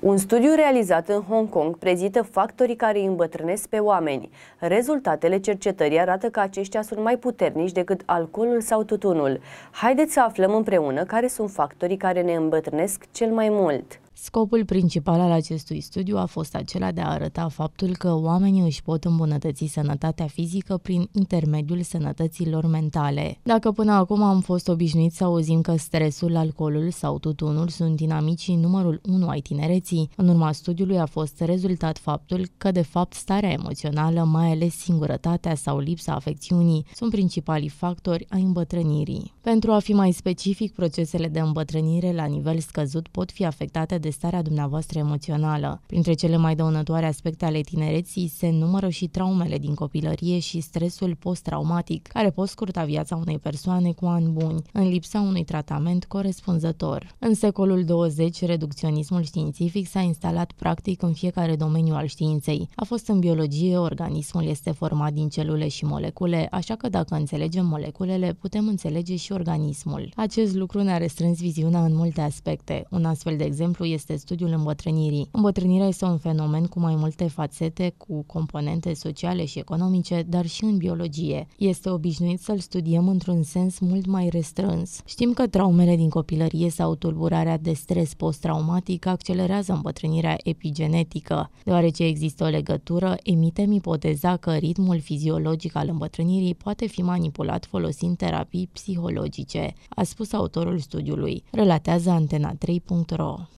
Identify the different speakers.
Speaker 1: Un studiu realizat în Hong Kong prezintă factorii care îi îmbătrânesc pe oameni. Rezultatele cercetării arată că aceștia sunt mai puternici decât alcoolul sau tutunul. Haideți să aflăm împreună care sunt factorii care ne îmbătrânesc cel mai mult.
Speaker 2: Scopul principal al acestui studiu a fost acela de a arăta faptul că oamenii își pot îmbunătăți sănătatea fizică prin intermediul sănătății lor mentale.
Speaker 3: Dacă până acum
Speaker 2: am fost obișnuiți să auzim că stresul, alcoolul sau tutunul sunt dinamicii numărul 1 ai tinereții, în urma studiului a fost rezultat faptul că de fapt starea emoțională, mai ales singurătatea sau lipsa afecțiunii, sunt principalii factori ai îmbătrânirii. Pentru a fi mai specific, procesele de îmbătrânire la nivel scăzut pot fi afectate de de starea dumneavoastră emoțională. Printre cele mai dăunătoare aspecte ale tinereții se numără și traumele din copilărie și stresul post-traumatic, care pot scurta viața unei persoane cu ani buni, în lipsa unui tratament corespunzător. În secolul 20, reducționismul științific s-a instalat practic în fiecare domeniu al științei. A fost în biologie, organismul este format din celule și molecule, așa că dacă înțelegem moleculele, putem înțelege și organismul. Acest lucru ne-a restrâns viziunea în multe aspecte. Un astfel de exemplu este este studiul îmbătrânirii. Îmbătrânirea este un fenomen cu mai multe fațete, cu componente sociale și economice, dar și în biologie. Este obișnuit să-l studiem într-un sens mult mai restrâns. Știm că traumele din copilărie sau tulburarea de stres post-traumatic accelerează îmbătrânirea epigenetică. Deoarece există o legătură, emitem ipoteza că ritmul fiziologic al îmbătrânirii poate fi manipulat folosind terapii psihologice, a spus autorul studiului. Relatează antena3.ro.